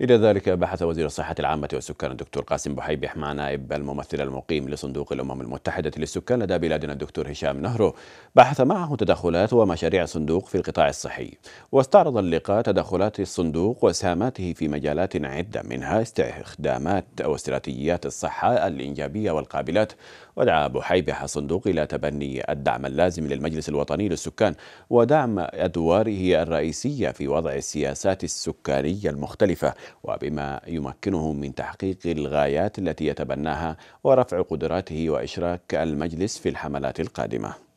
إلى ذلك بحث وزير الصحة العامة والسكان الدكتور قاسم بحيب مع نائب الممثل المقيم لصندوق الأمم المتحدة للسكان لدى بلادنا الدكتور هشام نهرو بحث معه تدخلات ومشاريع الصندوق في القطاع الصحي واستعرض اللقاء تدخلات الصندوق وسهاماته في مجالات عدة منها استخدامات أو استراتيجيات الصحة الإنجابية والقابلات ودعا بحيب الصندوق إلى تبني الدعم اللازم للمجلس الوطني للسكان ودعم أدواره الرئيسية في وضع السياسات السكانية المختلفة وبما يمكنه من تحقيق الغايات التي يتبناها ورفع قدراته وإشراك المجلس في الحملات القادمة